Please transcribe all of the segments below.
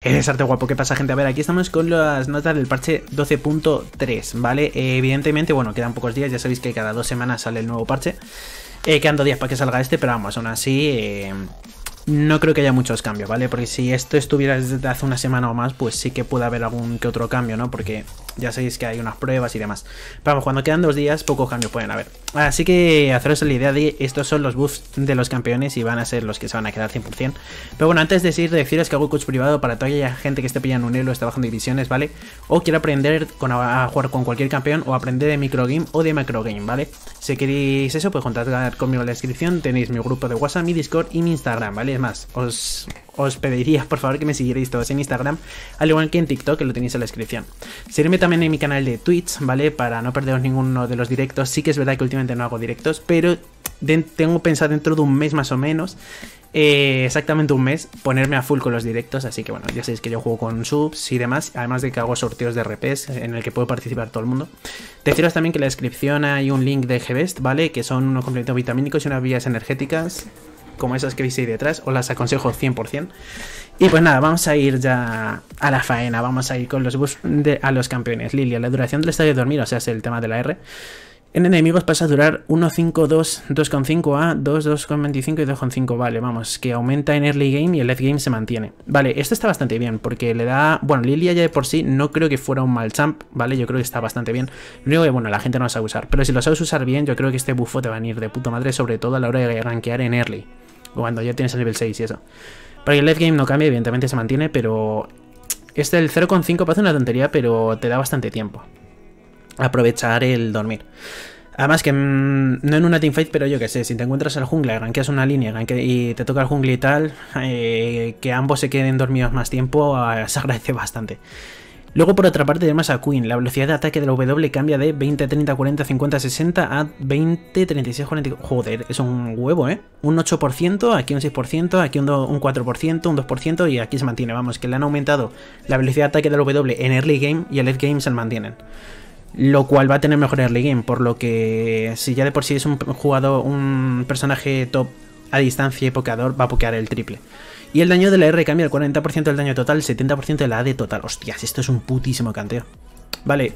Eres arte guapo, ¿qué pasa gente? A ver, aquí estamos con las notas del parche 12.3, ¿vale? evidentemente, bueno, quedan pocos días, ya sabéis que cada dos semanas sale el nuevo parche. Eh, quedan dos días para que salga este, pero vamos, aún así, eh, no creo que haya muchos cambios, ¿vale? Porque si esto estuviera desde hace una semana o más, pues sí que puede haber algún que otro cambio, ¿no? Porque ya sabéis que hay unas pruebas y demás. Pero vamos, cuando quedan dos días, poco cambio pueden haber. Así que haceros la idea de estos son los buffs de los campeones y van a ser los que se van a quedar 100%. Pero bueno, antes de seguir, deciros que hago coach privado para toda la gente que esté pillando un hilo, está bajando divisiones, ¿vale? O quiere aprender a jugar con cualquier campeón o aprender de microgame o de macrogame, ¿vale? Si queréis eso, pues contactar conmigo en la descripción. Tenéis mi grupo de WhatsApp, mi Discord y mi Instagram, ¿vale? Es más, os os pediría por favor que me siguierais todos en Instagram, al igual que en TikTok, que lo tenéis en la descripción. Seguirme también en mi canal de Twitch, ¿vale? Para no perderos ninguno de los directos. Sí que es verdad que últimamente no hago directos, pero tengo pensado dentro de un mes más o menos eh, exactamente un mes ponerme a full con los directos. Así que bueno, ya sabéis que yo juego con subs y demás. Además de que hago sorteos de RPs en el que puede participar todo el mundo. Te Deciros también que en la descripción hay un link de GBest, ¿vale? Que son unos complementos vitamínicos y unas vías energéticas como esas que veis ahí detrás, os las aconsejo 100%. Y pues nada, vamos a ir ya a la faena, vamos a ir con los buffs a los campeones. Lilia, la duración del estadio de dormir, o sea, es el tema de la R. En enemigos pasa a durar 5, 2, 2.5A, 2, 2.25 y 2.5. Vale, vamos, que aumenta en early game y el late game se mantiene. Vale, esto está bastante bien porque le da... Bueno, Lilia ya de por sí no creo que fuera un mal champ, ¿vale? Yo creo que está bastante bien. Lo único que, bueno, la gente no lo sabe usar. Pero si lo sabes usar bien, yo creo que este buffo te va a venir de puto madre, sobre todo a la hora de rankear en early. Cuando ya tienes el nivel 6 y eso. Para que el left game no cambia, evidentemente se mantiene, pero... Este el 0,5 parece una tontería, pero te da bastante tiempo. Aprovechar el dormir. Además que mm, no en una teamfight, pero yo que sé, si te encuentras al jungla, rankeas una línea y te toca el jungla y tal, eh, que ambos se queden dormidos más tiempo ah, se agradece bastante. Luego por otra parte tenemos a Queen, la velocidad de ataque del la W cambia de 20, 30, 40, 50, 60 a 20, 36, 40... Joder, es un huevo, ¿eh? Un 8%, aquí un 6%, aquí un, 4%, un 2% y aquí se mantiene. Vamos, que le han aumentado la velocidad de ataque del la W en early game y el late game se mantienen lo cual va a tener mejor early game, por lo que si ya de por sí es un jugador, un personaje top a distancia y pokeador, va a pokear el triple. Y el daño de la R cambia el 40% del daño total, 70% de la AD total. Hostias, esto es un putísimo canteo. Vale,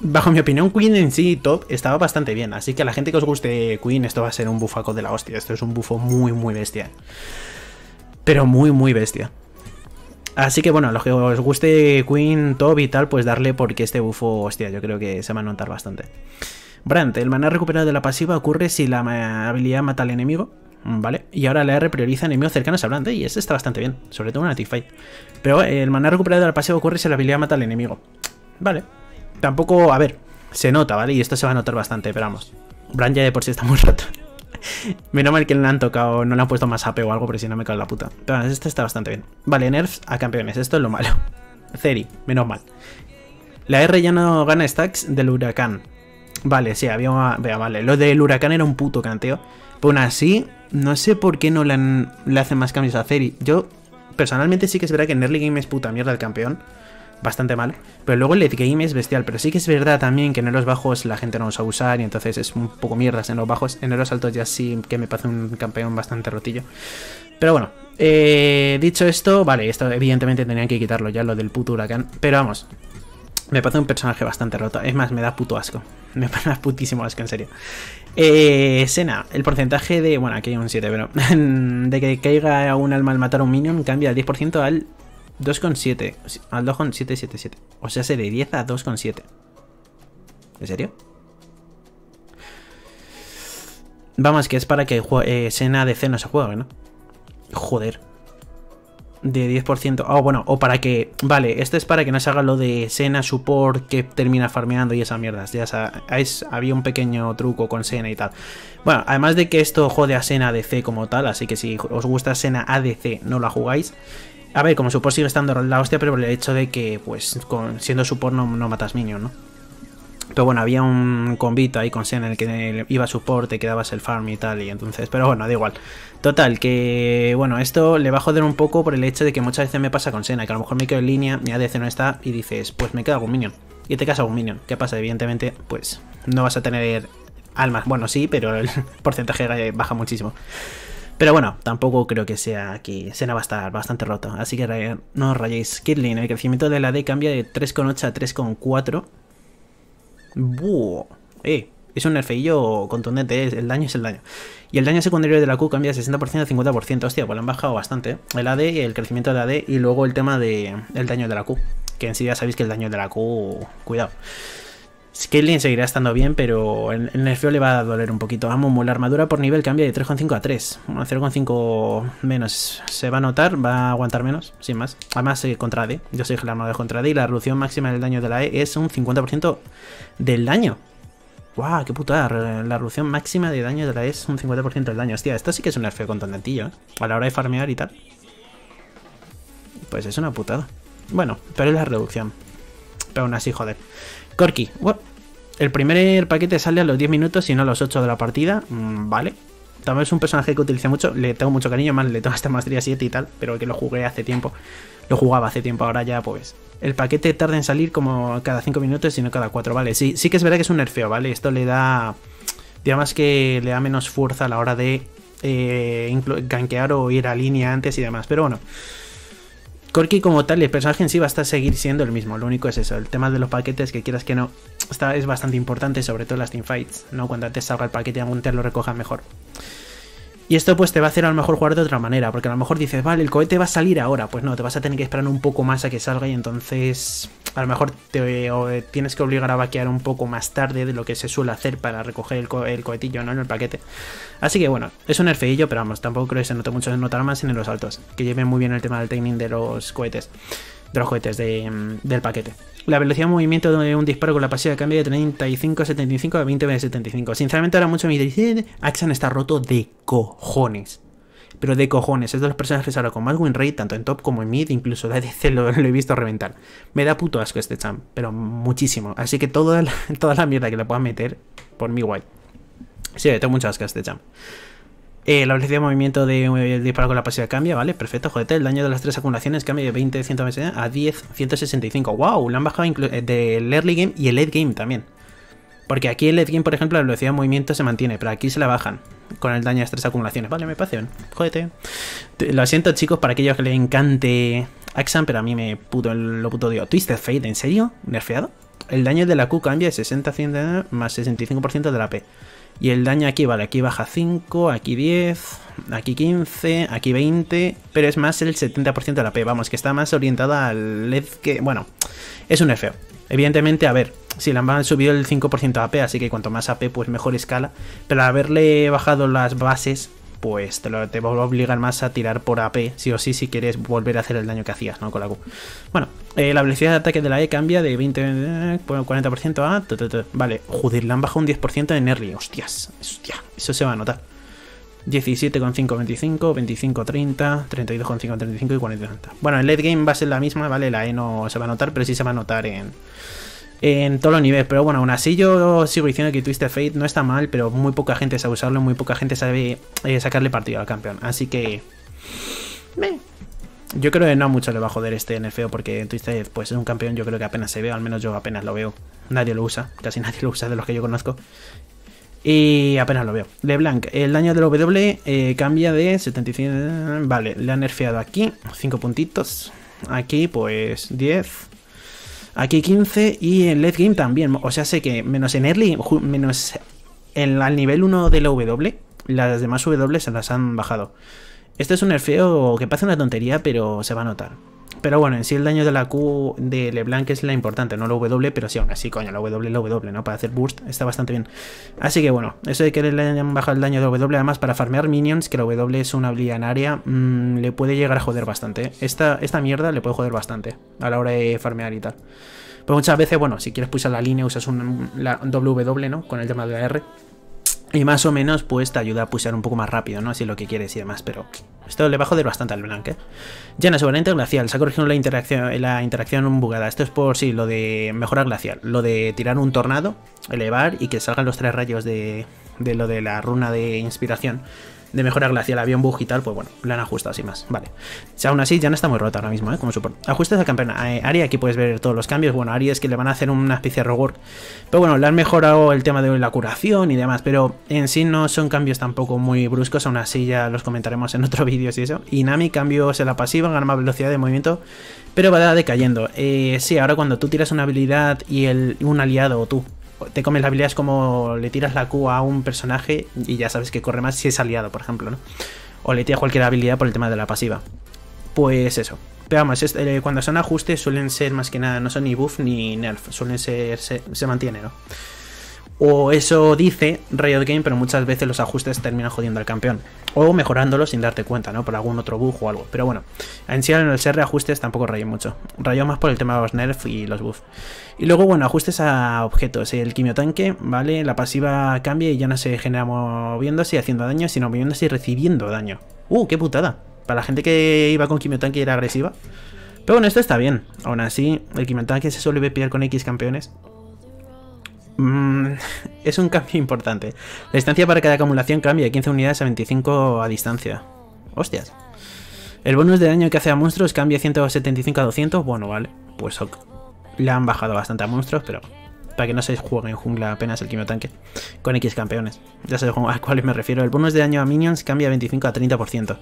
bajo mi opinión, Queen en sí top estaba bastante bien. Así que a la gente que os guste Queen, esto va a ser un bufaco de la hostia. Esto es un bufo muy, muy bestia. Pero muy, muy bestia. Así que bueno, a los que os guste Queen, top y tal, pues darle porque este bufo, hostia, yo creo que se va a notar bastante. Brandt, el maná recuperado de la pasiva ocurre si la habilidad mata al enemigo. Mm, ¿vale? Y ahora la R prioriza enemigos cercanos a Brand, ¿eh? y ese está bastante bien, sobre todo en fight Pero eh, el maná recuperado al paseo ocurre si la habilidad mata al enemigo. Vale. Tampoco, a ver, se nota, ¿vale? Y esto se va a notar bastante, pero vamos. Brand ya de por sí está muy rato. Menos mal que no le han tocado, no le han puesto más AP o algo, pero si no me cago la puta. Pero este está bastante bien. Vale, nerfs a campeones, esto es lo malo. Zeri menos mal. La R ya no gana stacks del huracán. Vale, sí, había una... Vea, vale, lo del huracán era un puto canteo. Aún así, no sé por qué no le, hacen más cambios a Zeri. Yo, personalmente, sí que es verdad que en early game es puta mierda el campeón. Bastante mal. Pero luego el late game es bestial. Pero sí que es verdad también que en los bajos la gente no a usar. Y entonces es un poco mierda en los bajos. En los altos ya sí que me parece un campeón bastante rotillo. Pero bueno, eh, dicho esto, vale, esto evidentemente tenían que quitarlo ya, lo del puto huracán. Pero vamos, me parece un personaje bastante roto. Es más, me da puto asco. Me da putísimo asco, en serio. Eh, Sena, el porcentaje de. Bueno, aquí hay un 7, pero. De que caiga un alma al matar a un minion cambia del 10% al 2,7. Al 2,777. O sea, se de 10 a 2,7. ¿En serio? Vamos, que es para que eh, Sena de C no se juegue, ¿no? Joder de 10%. Ah, oh, bueno, o para que... Vale, esto es para que no se haga lo de Sena support que termina farmeando y esa mierdas. Ya sabes, había un pequeño truco con Sena y tal. Bueno, además de que esto jode a Sena ADC como tal, así que si os gusta Sena ADC no la jugáis. A ver, como support sigue estando la hostia, pero el hecho de que, pues, con, siendo support no, no matas minion, ¿no? Pero bueno, había un convito ahí con Sena en el que iba a soporte, quedabas el farm y tal, y entonces, pero bueno, da igual. Total, que bueno, esto le va a joder un poco por el hecho de que muchas veces me pasa con Sena, que a lo mejor me quedo en línea, mi ADC no está, y dices, pues me queda algún minion. Y te quedas algún minion. ¿Qué pasa? Evidentemente, pues no vas a tener almas. Bueno, sí, pero el porcentaje baja muchísimo. Pero bueno, tampoco creo que sea aquí. Sena va a estar bastante roto. Así que no os rayéis. Kidling, el crecimiento de la D cambia de 3,8 a 3,4. ¡Buah! ¡Eh! Es un nerfeillo contundente, eh, el daño es el daño. Y el daño secundario de la Q cambia de 60% a 50%. Hostia, pues lo han bajado bastante. Eh. El AD, el crecimiento del AD y luego el tema del el daño de la Q. Que en sí ya sabéis que el daño de la Q... Cuidado. Skilling seguirá estando bien, pero el nerfeo le va a doler un poquito. Vamos, la armadura por nivel cambia de 3,5 a 3. 0,5 menos se va a notar, va a aguantar menos, sin más. Además, eh, contra D. Yo soy la armadura contra D y la reducción máxima del daño de la E es un 50% del daño. ¡Guau! ¡Qué putada! La reducción máxima de daño de la E es un 50% del daño. Hostia, esto sí que es un nerfeo con ¿eh? A la hora de farmear y tal. Pues es una putada. Bueno, pero es la reducción. Pero aún así, joder. Corky, El primer paquete sale a los 10 minutos y no a los 8 de la partida. Mm, vale. También es un personaje que utiliza mucho. Le tengo mucho cariño, más le tengo hasta maestría 7 y tal. Pero que lo jugué hace tiempo. Lo jugaba hace tiempo, ahora ya pues. El paquete tarda en salir como cada 5 minutos y no cada 4, vale. Sí, sí que es verdad que es un nerfeo, ¿vale? Esto le da. Digamos que le da menos fuerza a la hora de eh, o ir a línea antes y demás. Pero bueno. Corky como tal el personaje en sí va a estar seguir siendo el mismo. Lo único es eso. El tema de los paquetes, que quieras que no, está, es bastante importante, sobre todo en las teamfights, ¿no? Cuando antes salga el paquete y algún te lo recoja mejor. Y esto pues te va a hacer a lo mejor jugar de otra manera, porque a lo mejor dices, vale, el cohete va a salir ahora, pues no, te vas a tener que esperar un poco más a que salga y entonces a lo mejor te eh, tienes que obligar a vaquear un poco más tarde de lo que se suele hacer para recoger el, cohetillo ¿no? en el paquete. Así que bueno, es un nerfeillo, pero vamos, tampoco creo que se note mucho, se notar más en los altos, que lleven muy bien el tema del timing de los cohetes de los cohetes mm, del paquete. La velocidad de movimiento de un disparo con la pasiva cambia de 35 75 a 20 75. Sinceramente ahora mucho me dicen, eh, Axan está roto de cojones. Pero de cojones, es de los personajes que salgo con más win rate, tanto en top como en mid, incluso la DC lo, he visto reventar. Me da puto asco este champ, pero muchísimo. Así que toda la, toda la mierda que le puedan meter, por mi guay. Sí, tengo mucho asco este champ. Eh, la velocidad de movimiento de, eh, disparo con la pasiva cambia, ¿vale? Perfecto, jodete. El daño de las tres acumulaciones cambia de 20, 120 a 10, 165. ¡Wow! La han bajado eh, del early game y el late game también. Porque aquí el late game, por ejemplo, la velocidad de movimiento se mantiene, pero aquí se la bajan con el daño de las tres acumulaciones. Vale, me parece bien. Jodete. Lo siento, chicos, para aquellos que les encante Axan, pero a mí me puto, lo puto dio Twisted fade ¿en serio? ¿Nerfeado? El daño de la Q cambia de 60 100 más 65% de la P. Y el daño aquí, vale, aquí baja 5, aquí 10, aquí 15, aquí 20, pero es más el 70% de la P, vamos, que está más orientada al LED que... Bueno, es un F. Evidentemente, a ver, si la han subido el 5% AP, así que cuanto más AP, pues mejor escala. Pero al haberle bajado las bases, pues te, va a obligar más a tirar por AP, sí o sí, si quieres volver a hacer el daño que hacías, ¿no? Con la Q. Bueno, eh, la velocidad de ataque de la E cambia de 20, 40% eh, a... Vale, joder, baja un 10% en R, hostias, hostia, eso se va a notar. 17,5, 25, 25, 30, 32,5, 35 y 40, Bueno, el late game va a ser la misma, ¿vale? La E no se va a notar, pero sí se va a notar en en todos los niveles. Pero bueno, aún así yo sigo diciendo que Twisted Fate no está mal, pero muy poca gente sabe usarlo, muy poca gente sabe eh, sacarle partido al campeón. Así que... Yo creo que no mucho le va a joder este nerfeo porque Twisted pues, es un campeón yo creo que apenas se ve, al menos yo apenas lo veo. Nadie lo usa, casi nadie lo usa de los que yo conozco. Y apenas lo veo. LeBlanc, el daño del W eh, cambia de 75... Vale, le han nerfeado aquí, 5 puntitos. Aquí pues 10 aquí 15 y en late game también. O sea, sé que menos en early, menos en, al nivel 1 de la W, las demás W se las han bajado. Este es un nerfeo que parece una tontería, pero se va a notar. Pero bueno, en sí el daño de la Q de LeBlanc es la importante, no la W, pero sí, aún así, coño, la W, la W, ¿no? Para hacer burst está bastante bien. Así que bueno, eso de que le hayan bajado el daño de W, además para farmear minions, que la W es una habilidad en área, mm, le puede llegar a joder bastante. Esta, esta mierda le puede joder bastante a la hora de farmear y tal. pues muchas veces, bueno, si quieres pulsar la línea, usas un, W, ¿no? Con el tema de la R. Y más o menos, pues te ayuda a pusear un poco más rápido, ¿no? Si lo que quieres y demás, pero esto le va a joder bastante al blanque. ¿eh? su sobrante glacial, se ha corregido la interacción, la interacción bugada. Esto es por sí, lo de mejorar glacial, lo de tirar un tornado, elevar y que salgan los tres rayos de, de lo de la runa de inspiración de mejora glacial, avión avión bug y tal, pues bueno, le han ajustado así más. Vale. aún así, ya no está muy rota ahora mismo, ¿eh? Como supongo. Ajustes de campana. Eh, área, aquí puedes ver todos los cambios. Bueno, Ari es que le van a hacer una especie de rework. Pero bueno, le han mejorado el tema de la curación y demás, pero en sí no son cambios tampoco muy bruscos, aún así ya los comentaremos en otro vídeo si eso. Y Nami, cambios en la pasiva, gana más velocidad de movimiento, pero va decayendo. Eh, sí, ahora cuando tú tiras una habilidad y el, un aliado o tú te comes habilidad habilidades como le tiras la Q a un personaje y ya sabes que corre más si es aliado, por ejemplo, ¿no? O le tiras cualquier habilidad por el tema de la pasiva. Pues eso. Pero vamos, eh, cuando son ajustes suelen ser más que nada, no son ni buff ni nerf, suelen ser, se mantiene, ¿no? O eso dice Riot Game, pero muchas veces los ajustes terminan jodiendo al campeón. O mejorándolo sin darte cuenta, ¿no? Por algún otro buff o algo. Pero bueno, en sí en el ser de ajustes tampoco rayo mucho. Rayó más por el tema de los nerfs y los buffs. Y luego, bueno, ajustes a objetos. El quimiotanque, ¿vale? La pasiva cambia y ya no se genera moviéndose y haciendo daño, sino moviéndose y recibiendo daño. ¡Uh, qué putada! Para la gente que iba con quimiotanque y era agresiva. Pero bueno, esto está bien. Aún así, el quimiotanque se suele pillar con X campeones. Mm, es un cambio importante. La distancia para cada acumulación cambia de 15 unidades a 25 a distancia. Hostias. El bonus de daño que hace a monstruos cambia de 175 a 200. Bueno, vale. Pues Le han bajado bastante a monstruos, pero para que no se juegue en jungla apenas el quimiotanque con X campeones. Ya sé a cuáles me refiero. El bonus de daño a minions cambia de 25 a 30%.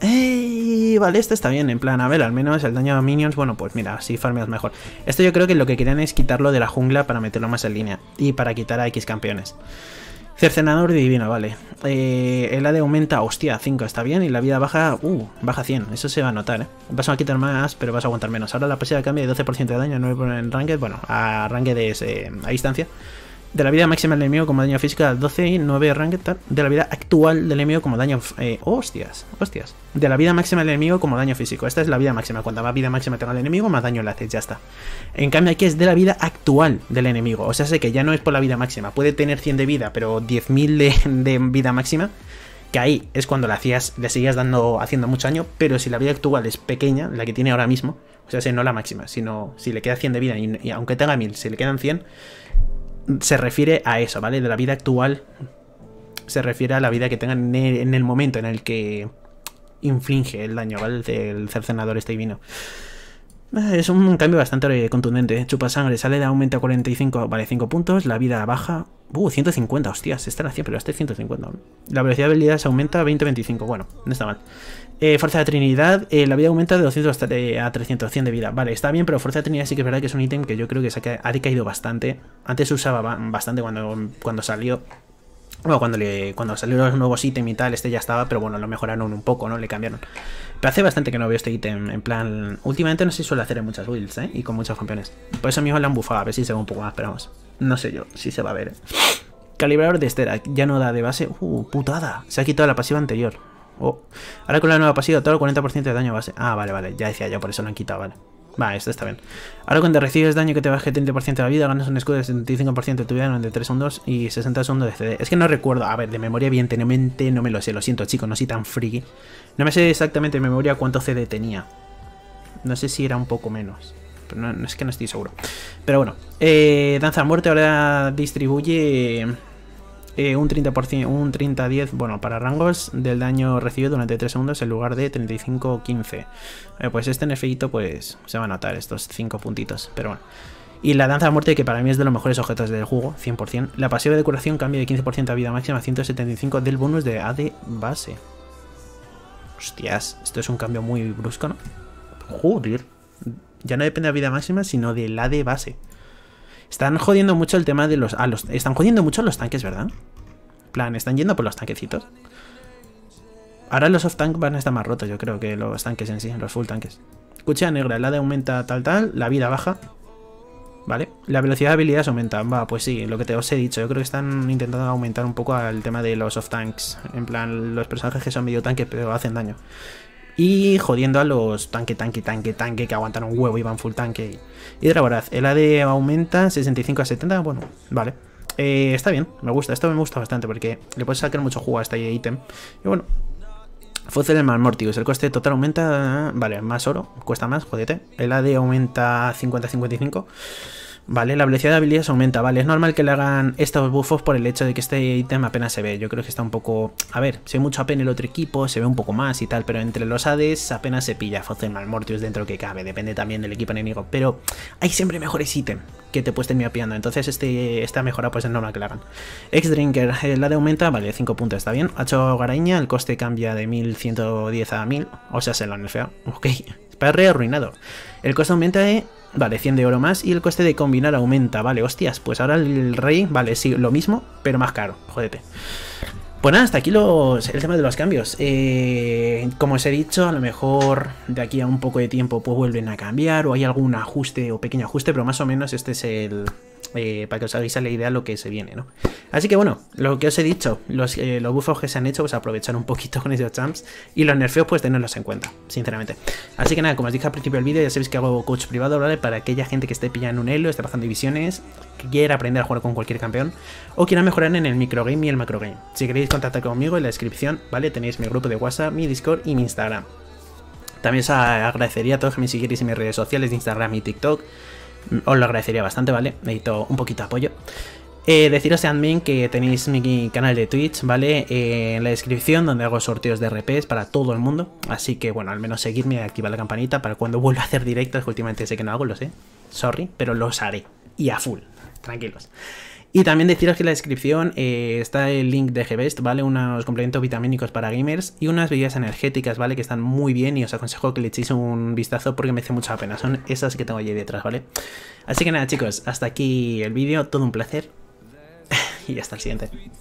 ¡Ey! Eh, vale, este está bien, en plan, a ver, al menos el daño a minions, bueno, pues mira, si farmeas mejor. Esto yo creo que lo que querían es quitarlo de la jungla para meterlo más en línea y para quitar a X campeones. Cercenador divino, vale. Eh, el AD aumenta, hostia, 5 está bien. Y la vida baja, uh, baja 100. Eso se va a notar, ¿eh? Vas a quitar más, pero vas a aguantar menos. Ahora la pasiva cambia de 12% de daño no 9% en ranked. Bueno, a ranked de eh, a distancia de la vida máxima del enemigo como daño a 12 y 9 tal de la vida actual del enemigo como daño eh, hostias hostias de la vida máxima del enemigo como daño físico esta es la vida máxima va más vida máxima tenga el enemigo más daño le haces ya está en cambio aquí es de la vida actual del enemigo o sea sé que ya no es por la vida máxima puede tener 100 de vida pero 10.000 de, de vida máxima que ahí es cuando la hacías le seguías dando haciendo mucho daño pero si la vida actual es pequeña la que tiene ahora mismo o sea no la máxima sino si le queda 100 de vida y, y aunque tenga 1000 si le quedan 100 se refiere a eso, ¿vale? De la vida actual. Se refiere a la vida que tengan en el, momento en el que inflige el daño, ¿vale? Del cercenador este divino. Ah, es un cambio bastante eh, contundente. Chupa sangre, sale de aumento a 45, vale, 5 puntos. La vida baja. Uh, 150, hostias. Esta era 100, pero hasta el 150. La velocidad de habilidad se aumenta a 20-25. Bueno, no está mal. Eh, Fuerza de Trinidad, eh, la vida aumenta de 200 a 300, 100 de vida. Vale, está bien, pero Fuerza de Trinidad sí que es verdad que es un ítem que yo creo que se ha, ha decaído bastante. Antes se usaba bastante cuando, cuando salió. Bueno, cuando, le, cuando salieron los nuevos ítems y tal, este ya estaba, pero bueno, lo mejoraron un poco, ¿no? Le cambiaron. Pero hace bastante que no veo este ítem. En plan, últimamente no se suele hacer en muchas builds, ¿eh? Y con muchos campeones. Por eso mismo la han bufado, a ver si se ve un poco más, pero vamos. No sé yo si se va a ver, ¿eh? Calibrador de estera, ya no da de base. Uh, putada. Se ha quitado la pasiva anterior. Oh. Ahora con la nueva pasiva, todo el 40% de daño base. Ah, vale, vale. Ya decía yo, por eso lo han quitado, vale. Va, esto está bien. Ahora cuando recibes daño que te baje 30% de la vida, ganas un escudo de 75% de tu vida de 3 segundos y 60 segundos de CD. Es que no recuerdo, a ver, de memoria bien tenemente, no me lo sé, lo siento chicos, no soy tan friki. No me sé exactamente de memoria cuánto CD tenía. No sé si era un poco menos. Pero no, es que no estoy seguro. Pero bueno, eh, Danza a Muerte ahora distribuye eh, un 30%, un 30-10, bueno, para rangos del daño recibido durante 3 segundos en lugar de 35-15. Eh, pues este nefeito, pues se va a notar estos 5 puntitos, pero bueno. Y la danza de muerte, que para mí es de los mejores objetos del juego, 100%. La pasiva de curación cambia de 15% a vida máxima a 175 del bonus de a de base. Hostias, esto es un cambio muy brusco, ¿no? Joder. Ya no depende de vida máxima, sino del de base. Están jodiendo mucho el tema de los... Ah, los están jodiendo mucho los tanques, ¿verdad? plan, están yendo por los tanquecitos. Ahora los off tank van a estar más rotos, yo creo, que los tanques en sí, los full tanques. Cuchilla negra, la de aumenta tal tal, la vida baja. ¿Vale? La velocidad de habilidades aumenta. Va, pues sí, lo que te os he dicho. Yo creo que están intentando aumentar un poco el tema de los off tanks. En plan, los personajes que son medio tanques pero hacen daño y jodiendo a los tanque, tanque, tanque, tanque que aguantan un huevo y van full tanque. Y de verdad, el AD aumenta 65 a 70, bueno, vale. Eh, está bien, me gusta, esto me gusta bastante porque le puedes sacar mucho jugo a este ítem. Y bueno, Fósil el es el coste total aumenta, vale, más oro, cuesta más, jodete. El AD aumenta 50-55. Vale, la velocidad de habilidades aumenta, vale, es normal que le hagan estos buffos por el hecho de que este ítem apenas se ve, yo creo que está un poco... A ver, se ve mucho AP en el otro equipo, se ve un poco más y tal, pero entre los Hades apenas se pilla Focen Malmortius dentro que cabe, depende también del equipo enemigo, pero hay siempre mejores ítems que te puesten miopiando, pillando, entonces este, esta mejora pues es normal que la hagan. Ex-Drinker, el eh, la aumenta, vale, 5 puntos, está bien. Hacho Garaña, el coste cambia de 1110 a 1000, o sea, se lo han okay ok. Perre arruinado. El coste aumenta de... Eh, vale, 100 de oro más y el coste de combinar aumenta. Vale, hostias, pues ahora el rey, vale, sí, lo mismo, pero más caro. jodete, Pues nada, hasta aquí el tema de los cambios. Eh, como os he dicho, a lo mejor de aquí a un poco de tiempo pues vuelven a cambiar o hay algún ajuste o pequeño ajuste, pero más o menos este es el, eh, para que os hagáis la idea de lo que se viene, ¿no? Así que bueno, lo que os he dicho, los, eh, buffos que se han hecho, pues aprovechar un poquito con esos champs y los nerfeos, pues tenerlos en cuenta, sinceramente. Así que nada, como os dije al principio del vídeo, ya sabéis que hago coach privado, ¿vale? Para aquella gente que esté pillando un elo, esté bajando divisiones, que quiera aprender a jugar con cualquier campeón o quiera mejorar en el microgame y el macrogame. Si queréis contactar conmigo en la descripción, ¿vale? Tenéis mi grupo de WhatsApp, mi Discord y mi Instagram. También os agradecería a todos que me siguierais en mis redes sociales de Instagram y TikTok os lo agradecería bastante, ¿vale? Necesito un poquito de apoyo. Eh, deciros, admin, que tenéis mi canal de Twitch, ¿vale? Eh, en la descripción, donde hago sorteos de RPs para todo el mundo. Así que, bueno, al menos seguidme y activar la campanita para cuando vuelva a hacer directos que últimamente sé que no hago, lo sé. Sorry, pero los haré. Y a full. Tranquilos. Y también deciros que en la descripción eh, está el link de GBest, ¿vale? Unos complementos vitamínicos para gamers y unas bebidas energéticas, ¿vale? Que están muy bien y os aconsejo que le echéis un vistazo porque merece hace mucha pena. Son esas que tengo allí detrás, ¿vale? Así que nada, chicos, hasta aquí el vídeo. Todo un placer. y hasta el siguiente.